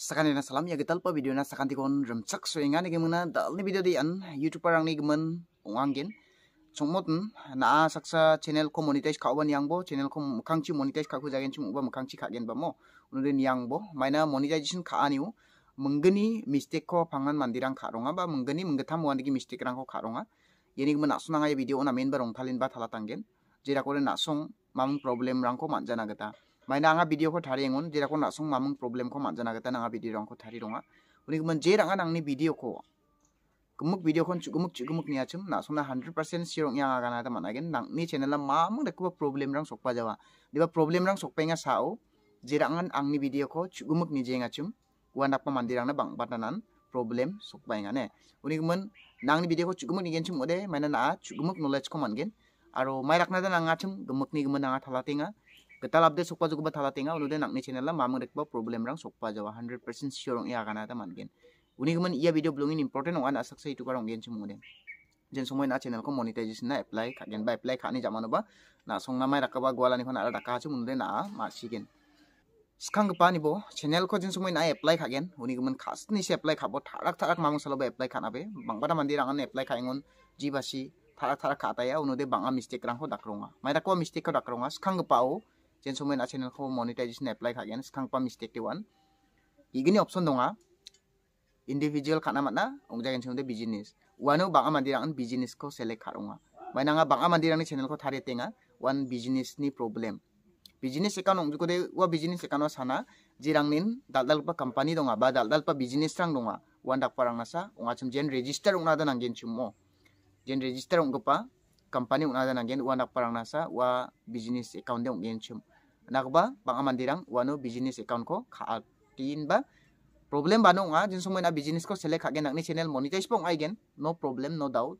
sakani na salam ya kita lupa video na sakanti kon cak so ingani gimana dal ni video di an youtube parang ni gemen ongangin chungmotn na saksa channel ko kawan yang bo channel ko mukhangchi monetize kaku jagen chung uba mukhangchi khagen bamo unudin yang bo maina monetization aniu menggeni mistake ko pangan mandirang karonga ba menggeni menggetam di mistake rang ko karonga. yeni gemen asuna ya video na main barong thalin ba thala tanggen aku kore na song mam problem rang ko manjana ta maina nanga video ko thari engon jadi aku langsung mamung problem ko manjana gata nanga video rong ko thari ronga uni kuman jadi anga nangni video ko gumuk video kon chugumuk chugumuk niya chum nasung na percent sirong yang anga mana, managen ni channel mamung dekuba problem rong sokpa jawa diba problem rong sokpa inga sao jera anga nangni video ko chugumuk ni aja chum wana pa mandirang na bang batanan problem sokpa inga ne uni kuman nangni video ko chugumuk ni gen chum ode maina na chugumuk knowledge ko mungkin, Aro mai rakna dan cum, gemuk ni gemuk angat inga. getal update sokpa juga bathala tengah ulude nakni channel la mamang rekba problem rang sokpa jawa 100% sure ya kana ta mangen uni kuman ia video belum ini important ongan asak sai tu karong gen semua den jen semua na channel ko monetization na apply ka gen ba apply ka ni jamano ba na songna mai rakaba gwala ni khona ala daka chu mun na ma sigen skang pa ni bo channel ko jen semua na apply ka gen uni kuman khas ni se apply ka bo tharak tharak mamang salo ba apply kana be bangbara mandi rang na apply ka ingon jibasi tharak tharak khata ya unode banga mistake rang ho dakrunga mai rakwa mistake ko dakrunga skang pao jen somai na channel ko monetization apply kha gen skhang pa mistake te one igini option dong individual khana matna ong jagen somde business one ba ama dirang business ko select kharonga mainanga ba ama dirang channel ko thare tenga one business ni problem business account ong jukode wa business account sana jirang nin dal dal pa company dong ba dal dal pa business rang dong one dak parang nasa ong achum jen register ong na dan jen chumo jen register ong pa company una dan gen wa nak parang nasa wa business account dong gen chum nakba bang aman dirang no business account ko kha tin ba problem ba nonga jin sumai na business ko select hagen ni channel monetize pong aigen no problem no doubt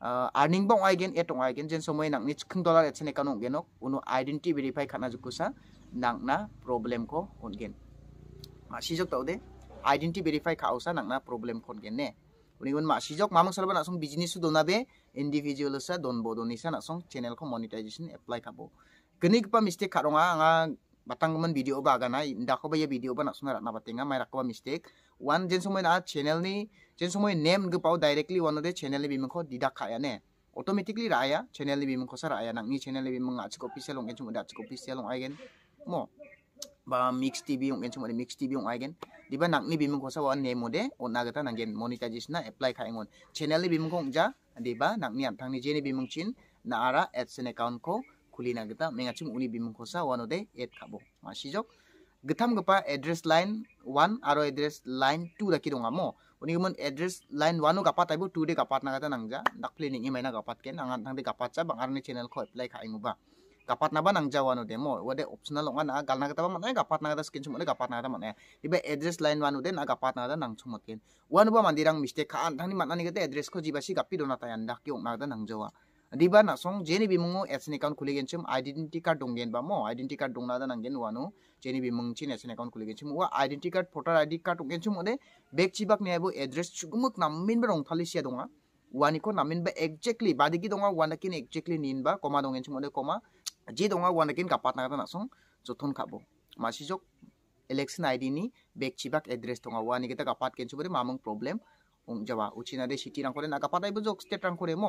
uh, earning bong aigen etong aigen jin sumai nakni khung dollar etchen account onggen ok uno identity verify khana jukusa na problem ko ongen ma sijok tawde identity verify khausa na problem gen ne Unigun ma shijok mamang salaba nasong business su donabe individual sa don bo doni sa nasong channel ko monetization apply kabo. Kini pa mistake karonga nga batang gaman video ba gana inda ko ba ya video ba nasong narat napate nga may rakoba mistake. One jen sumoy na channel ni jen sumoy name ng pao directly one of the channel ni bimang ko didak kaya ne. Automatically raya channel ni bimang ko sa raya nang ni channel ni bimang nga chiko pisa long enchum da chiko pisa long again mo বা mix TV ওগেন সময় mix TV ওগাইগেন দিবা নাকি বিমুং কসা নেমোদে ও না গেতা নাগেন মনিটাইজেশন এপ্লাই খাইগ চেনেলনি বিমুং কংজা দিবা নাকি আমি জে বিমুং চিন না আরা এডসেন একাউন্ট খুলি না গেতা মেঙাচিম উনি বিমুং কসা ওয়ান ওদে এড খাবো মাসিজক গতাম গপা এড্রেস লাইন ওয়ান আর এড্রেস লাইন টু রাখি দাম উনি গেমন এড্রেস লাইন ওয়ানও গাপাত আইব টু দে গাপাত না গেতা নাংজা ডাকলে নিমাই না গাপাতকেন আমি গাপাত চা বাঙার চেনেল এপ্লাই খাইমুবা gapat na ba nang jawanu demo wade optional onga na galna gata ba mane gapat na gata skin chumone gapat na gata mane ibe address line wanu de na gapat na gata nang chumotken wanu ba mandirang mistake ka an thani manani gata address ko jibasi gapi dona ta yanda ki ongna gata nang jawa diba na song jeni bimungu action account kuligen chim identity card donggen ba mo identity card dongna da nanggen wanu jeni bimung chin action account kuligen chim wa identity card voter id card onggen chim ode bek chibak ne bu address chugumuk nammin ba rong thali sia donga wani ko namin ba exactly badigi donga wana kin exactly nin ba koma dongen chim ode koma যি দঙা গুৱা নেকি গাপাত নাকাটা নাচং যথন খাব মাচিজক ইলেকশ্যন আই ডিনি বেগ চিবাক এড্ৰেছ দঙা গুৱা নিকেটা গাপাত কেঞ্চু কৰি মামং প্ৰব্লেম যাবা উচি নাদে চিটি ৰাংকৰে না গাপাত আহিব যক ষ্টেট ৰাংকৰে ম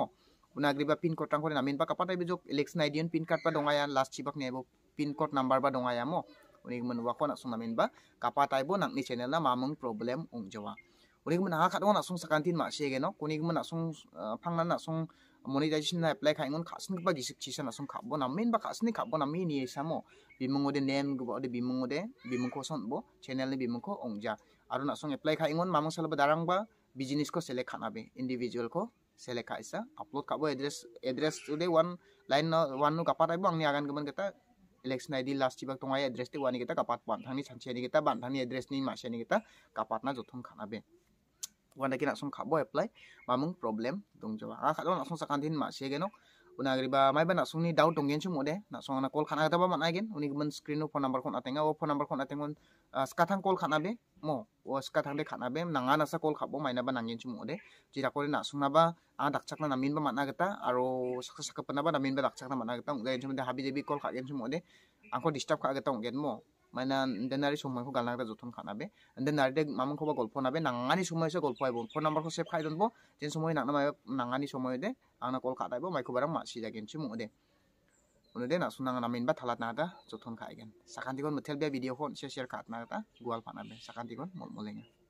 উনাগ্ৰী বা পিন ক'ড ৰাংকৰে নামিন বা গাপাত আহিব যক ইলেকশ্যন আই ডিয়ন পিন কাৰ্ড বা দঙা ইয়াৰ লাষ্ট চিবাক নাহিব পিন ক'ড নাম্বাৰ বা দঙা ইয়া ম উনি মানুহ নাচং নামিন বা গাপাত আহিব নাকনি চেনেল না মামং প্ৰব্লেম উং যাবা kuni gumna ha khatong nasung sakantin ma shege no kuni gumna nasung phangna nasung monetization na apply khaingon khasin ba gisik chisa nasung khapbo na min ba khasni khapbo na min ye samo bimung ode name gubo ode bimung ode bimung ko son bo channel ni bimung ko ongja aro nasung apply mamang mamung salba darang ba business ko select be individual ko select sa upload kabo address address today one line one nu kapat aibang ni agan gaman kata election ID last chibak tongai address te wani kita kapat ban chanchi kita ban thangni address ni ma sheni kita kapat kapatna khana be wanda kina song khabo apply mamung problem dong jawa a ah, khalo song sakan din ma sie genok una griba mai ba song ni doubt dong gen chumode ode song na call khana ta ba manai gen uni gman screen no phone number kon atenga o phone number kon atengon ah, skathang call khana be mo o skathang de khana be nanga na sa call khabo na ba nang gen chumode jira kore song na ba a ah, chak na namin ba manna gata aro saksa na ba namin ba chak na manna gata unga gen chum de habi jebi call khagen gen chumode angko disturb khaga ta ngen mo মানে দেনাৰী সময় গালনাক যতন খানাবে দেনাৰীতে মামুন খোৱা গল্প নাবে নাঙানী সময়ছে গল্প আহিব ফোন নম্বৰখন চেভ খাই দিব যেন সময় নাকনা নাঙানী সময়তে আনা কল খাটাইব মাইকোবাৰ মাছি যাগেন চি মোদে উনোদে নাচোন নাঙা নামিন বা থালাত না যতন খাইগেন চাকান্তিকন মঠিয়াল বিয়া ভিডিঅ'খন শ্বেয়াৰ খাট নাহা না পানাবে চাকান্তিকন মল মলেঙা